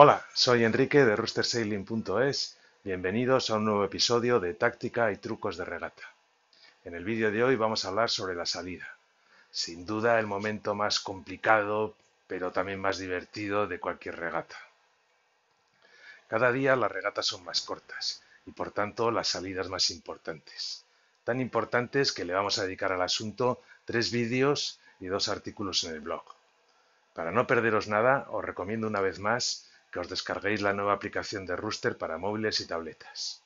Hola, soy Enrique de roostersailing.es. Bienvenidos a un nuevo episodio de Táctica y Trucos de Regata. En el vídeo de hoy vamos a hablar sobre la salida. Sin duda el momento más complicado, pero también más divertido de cualquier regata. Cada día las regatas son más cortas y por tanto las salidas más importantes. Tan importantes que le vamos a dedicar al asunto tres vídeos y dos artículos en el blog. Para no perderos nada, os recomiendo una vez más que os descarguéis la nueva aplicación de Rooster para móviles y tabletas.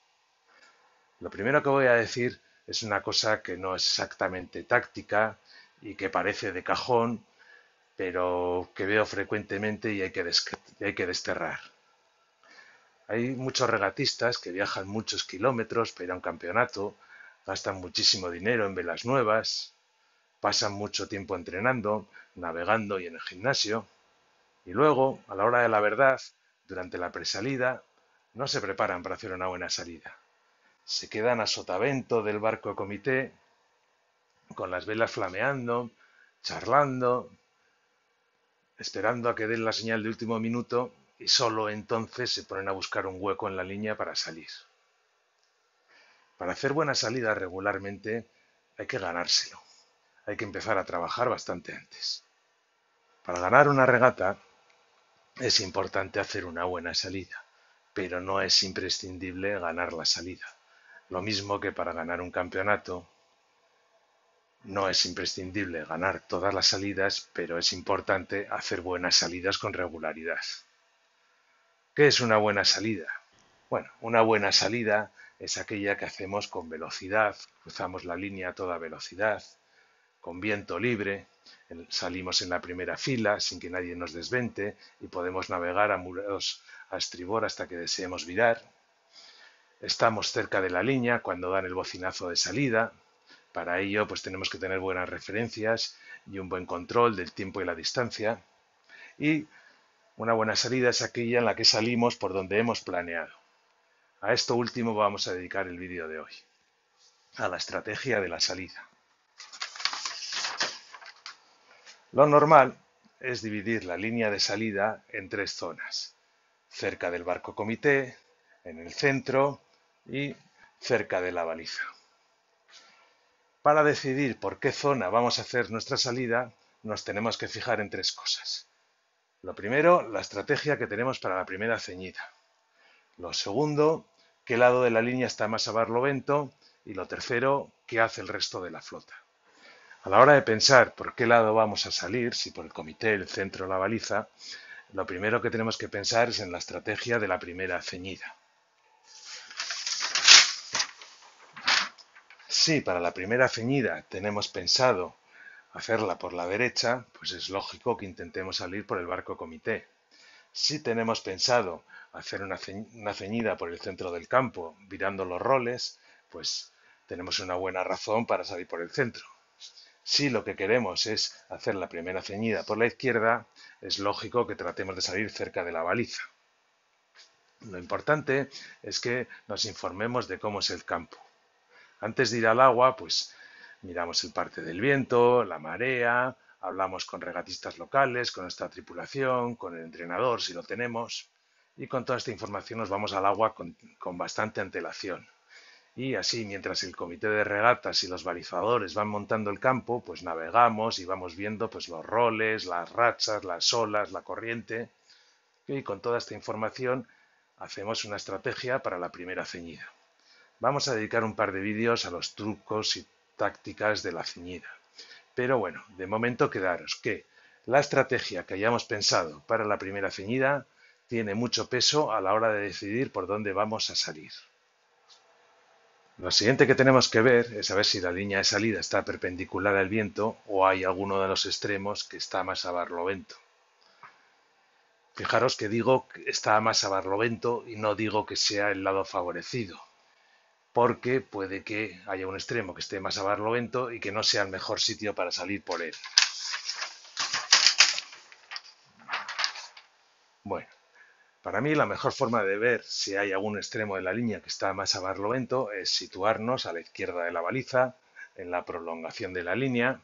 Lo primero que voy a decir es una cosa que no es exactamente táctica y que parece de cajón, pero que veo frecuentemente y hay que, desterrar. Hay muchos regatistas que viajan muchos kilómetros para ir a un campeonato, gastan muchísimo dinero en velas nuevas, pasan mucho tiempo entrenando, navegando y en el gimnasio. Y luego, a la hora de la verdad, durante la presalida, no se preparan para hacer una buena salida. Se quedan a sotavento del barco comité, con las velas flameando, charlando, esperando a que den la señal de último minuto y solo entonces se ponen a buscar un hueco en la línea para salir. Para hacer buena salida regularmente hay que ganárselo. Hay que empezar a trabajar bastante antes. Para ganar una regata es importante hacer una buena salida, pero no es imprescindible ganar la salida. Lo mismo que para ganar un campeonato, no es imprescindible ganar todas las salidas, pero es importante hacer buenas salidas con regularidad. ¿Qué es una buena salida? Bueno, una buena salida es aquella que hacemos con velocidad, cruzamos la línea a toda velocidad, con viento libre, Salimos en la primera fila sin que nadie nos desvente y podemos navegar a muros a estribor hasta que deseemos virar. Estamos cerca de la línea cuando dan el bocinazo de salida. Para ello, pues tenemos que tener buenas referencias y un buen control del tiempo y la distancia. Y una buena salida es aquella en la que salimos por donde hemos planeado. A esto último vamos a dedicar el vídeo de hoy, a la estrategia de la salida. Lo normal es dividir la línea de salida en tres zonas, cerca del barco comité, en el centro y cerca de la baliza. Para decidir por qué zona vamos a hacer nuestra salida, nos tenemos que fijar en tres cosas. Lo primero, la estrategia que tenemos para la primera ceñida. Lo segundo, qué lado de la línea está más a barlovento. Y lo tercero, qué hace el resto de la flota. A la hora de pensar por qué lado vamos a salir, si por el comité, el centro o la baliza, lo primero que tenemos que pensar es en la estrategia de la primera ceñida. Si para la primera ceñida tenemos pensado hacerla por la derecha, pues es lógico que intentemos salir por el barco comité. Si tenemos pensado hacer una, ceñida por el centro del campo, virando los roles, pues tenemos una buena razón para salir por el centro. Si lo que queremos es hacer la primera ceñida por la izquierda, es lógico que tratemos de salir cerca de la baliza. Lo importante es que nos informemos de cómo es el campo. Antes de ir al agua, pues miramos el parte del viento, la marea, hablamos con regatistas locales, con nuestra tripulación, con el entrenador si lo tenemos, y con toda esta información nos vamos al agua con, con bastante antelación. Y así, mientras el comité de regatas y los balizadores van montando el campo, pues navegamos y vamos viendo pues los roles, las rachas, las olas, la corriente. Y con toda esta información hacemos una estrategia para la primera ceñida. Vamos a dedicar un par de vídeos a los trucos y tácticas de la ceñida. Pero bueno, de momento quedaros que la estrategia que hayamos pensado para la primera ceñida tiene mucho peso a la hora de decidir por dónde vamos a salir. Lo siguiente que tenemos que ver es ver si la línea de salida está perpendicular al viento o hay alguno de los extremos que está más a barlovento. Fijaros que digo que está más a barlovento y no digo que sea el lado favorecido, porque puede que haya un extremo que esté más a barlovento y que no sea el mejor sitio para salir por él. Bueno, para mí la mejor forma de ver si hay algún extremo de la línea que está más a barlovento es situarnos a la izquierda de la baliza, en la prolongación de la línea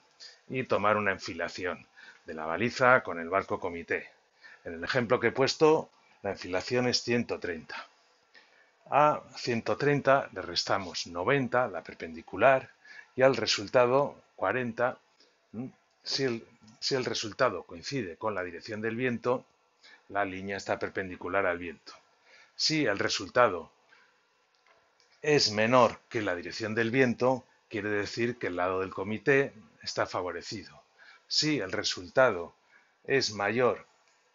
y tomar una enfilación de la baliza con el barco comité. En el ejemplo que he puesto, la enfilación es 130. A 130 le restamos 90, la perpendicular, y al resultado 40, mm, si el, si el resultado coincide con la dirección del viento, la línea está perpendicular al viento. Si el resultado es menor que la dirección del viento, quiere decir que el lado del comité está favorecido. Si el resultado es mayor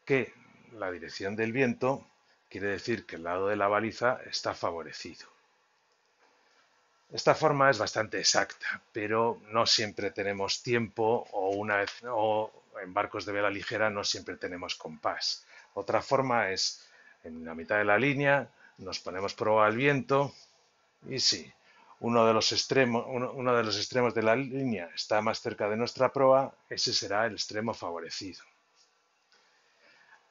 que la dirección del viento, quiere decir que el lado de la baliza está favorecido. Esta forma es bastante exacta, pero no siempre tenemos tiempo o, una o en barcos de vela ligera no siempre tenemos compás. Otra forma es en la mitad de la línea, nos ponemos proa al viento y si uno, de los extremos, de los extremos de la línea está más cerca de nuestra proa, ese será el extremo favorecido.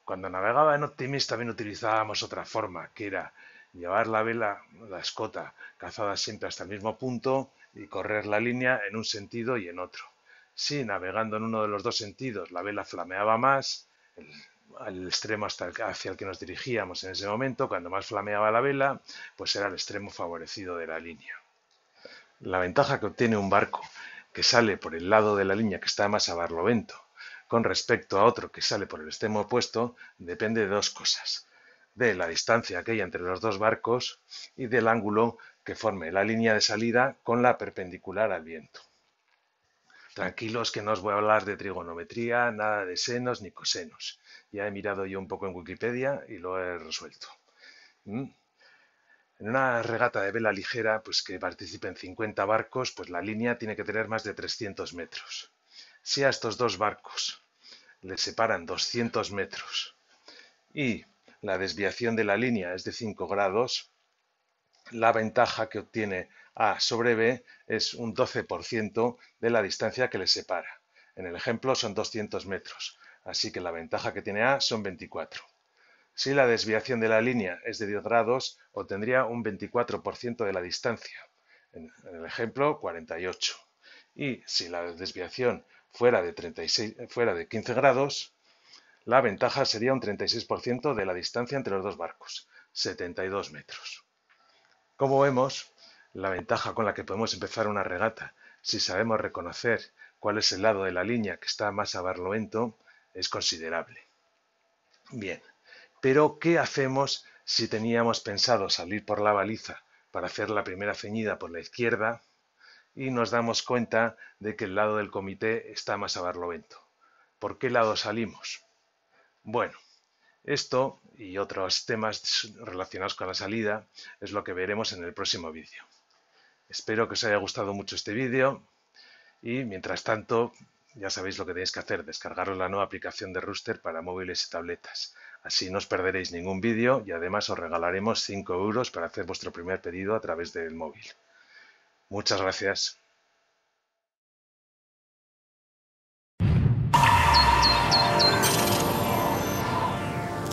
Cuando navegaba en Optimis también utilizábamos otra forma, que era llevar la vela, la escota, cazada siempre hasta el mismo punto y correr la línea en un sentido y en otro. Si navegando en uno de los dos sentidos la vela flameaba más, el extremo hacia el que nos dirigíamos en ese momento, cuando más flameaba la vela, pues era el extremo favorecido de la línea. La ventaja que obtiene un barco que sale por el lado de la línea que está más a barlovento con respecto a otro que sale por el extremo opuesto depende de dos cosas, de la distancia que hay entre los dos barcos y del ángulo que forme la línea de salida con la perpendicular al viento. Tranquilos que no os voy a hablar de trigonometría, nada de senos ni cosenos. Ya he mirado yo un poco en Wikipedia y lo he resuelto. Mm. En una regata de vela ligera, pues que participen 50 barcos, pues la línea tiene que tener más de 300 metros. Si a estos dos barcos les separan 200 metros y la desviación de la línea es de 5 grados, la ventaja que obtiene a sobre B es un 12% de la distancia que les separa. En el ejemplo son 200 metros, así que la ventaja que tiene A son 24. Si la desviación de la línea es de 10 grados, obtendría un 24% de la distancia. En el ejemplo, 48. Y si la desviación fuera de, 36, fuera de 15 grados, la ventaja sería un 36% de la distancia entre los dos barcos, 72 metros. Como vemos, la ventaja con la que podemos empezar una regata, si sabemos reconocer cuál es el lado de la línea que está más a barlovento, es considerable. Bien, pero ¿qué hacemos si teníamos pensado salir por la baliza para hacer la primera ceñida por la izquierda y nos damos cuenta de que el lado del comité está más a barlovento? ¿Por qué lado salimos? Bueno, esto y otros temas relacionados con la salida es lo que veremos en el próximo vídeo. Espero que os haya gustado mucho este vídeo y mientras tanto ya sabéis lo que tenéis que hacer, descargaros la nueva aplicación de Rooster para móviles y tabletas. Así no os perderéis ningún vídeo y además os regalaremos 5 euros para hacer vuestro primer pedido a través del móvil. Muchas gracias.